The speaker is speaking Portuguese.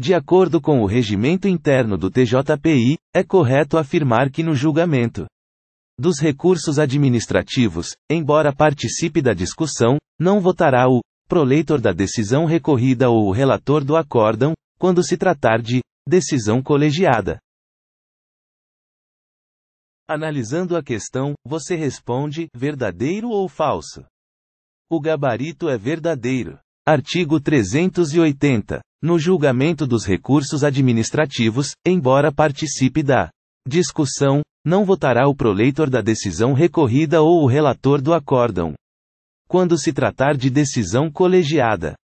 De acordo com o regimento interno do TJPI, é correto afirmar que no julgamento dos recursos administrativos, embora participe da discussão, não votará o proleitor da decisão recorrida ou o relator do acórdão, quando se tratar de decisão colegiada. Analisando a questão, você responde verdadeiro ou falso? O gabarito é verdadeiro. Artigo 380. No julgamento dos recursos administrativos, embora participe da discussão, não votará o proleitor da decisão recorrida ou o relator do acórdão. Quando se tratar de decisão colegiada,